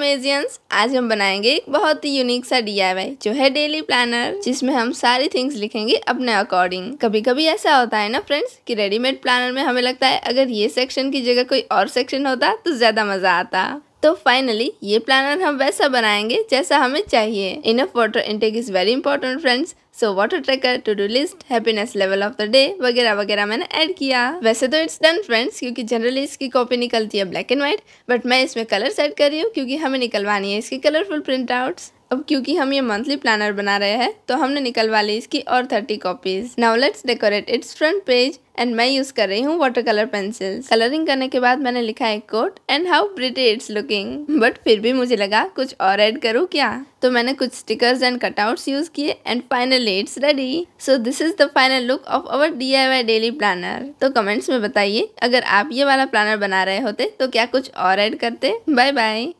अमेजियंस आज हम बनाएंगे एक बहुत ही यूनिक सा डी जो है डेली प्लानर जिसमें हम सारी थिंग्स लिखेंगे अपने अकॉर्डिंग कभी कभी ऐसा होता है ना फ्रेंड्स कि रेडीमेड प्लानर में हमें लगता है अगर ये सेक्शन की जगह कोई और सेक्शन होता तो ज्यादा मजा आता तो फाइनली ये प्लानर हम वैसा बनाएंगे जैसा हमें चाहिए enough water intake is very important friends so water tracker to do list happiness level of the day वगैरह वगैरह मैंने ऐड किया वैसे तो इट्स डन फ्रेंड्स क्योंकि जनरली इसकी कॉपी निकलती है ब्लैक एंड व्हाइट बट मैं इसमें कलर सेट कर रही हूँ क्योंकि हमें निकलवानी है इसकी कलरफुल प्रिंट आउट्स अब क्योंकि हम ये मंथली प्लानर बना रहे हैं तो हमने निकलवा ली इसकी और thirty copies now let's decorate its front page and मैं यूज कर रही हूँ वाटर कलर पेंसिल कलरिंग करने के बाद मैंने लिखा एक quote and how pretty it's looking but फिर भी मुझे लगा कुछ और ऐड करूँ क्या तो मैंने कुछ स्टिकर्स एंड कटआउट्स यूज किए and finally it's ready so this is the final look of our D I Y daily planner तो कमेंट्स में बताइए अगर आप ये वाला प्लानर बना रहे होते तो क्या कुछ और ऐड करते बाय बाय